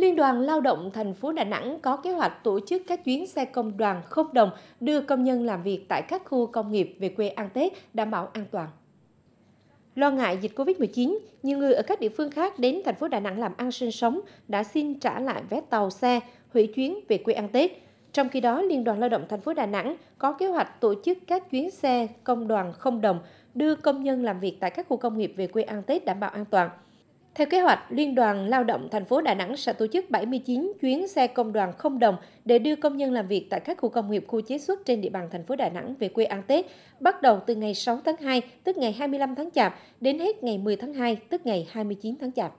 Liên đoàn Lao động thành phố Đà Nẵng có kế hoạch tổ chức các chuyến xe công đoàn không đồng đưa công nhân làm việc tại các khu công nghiệp về quê ăn Tết đảm bảo an toàn. Lo ngại dịch Covid-19, nhiều người ở các địa phương khác đến thành phố Đà Nẵng làm ăn sinh sống đã xin trả lại vé tàu xe, hủy chuyến về quê ăn Tết. Trong khi đó, Liên đoàn Lao động thành phố Đà Nẵng có kế hoạch tổ chức các chuyến xe công đoàn không đồng đưa công nhân làm việc tại các khu công nghiệp về quê ăn Tết đảm bảo an toàn. Theo kế hoạch, Liên đoàn Lao động thành phố Đà Nẵng sẽ tổ chức 79 chuyến xe công đoàn không đồng để đưa công nhân làm việc tại các khu công nghiệp, khu chế xuất trên địa bàn thành phố Đà Nẵng về quê ăn Tết, bắt đầu từ ngày 6 tháng 2, tức ngày 25 tháng Chạp, đến hết ngày 10 tháng 2, tức ngày 29 tháng Chạp.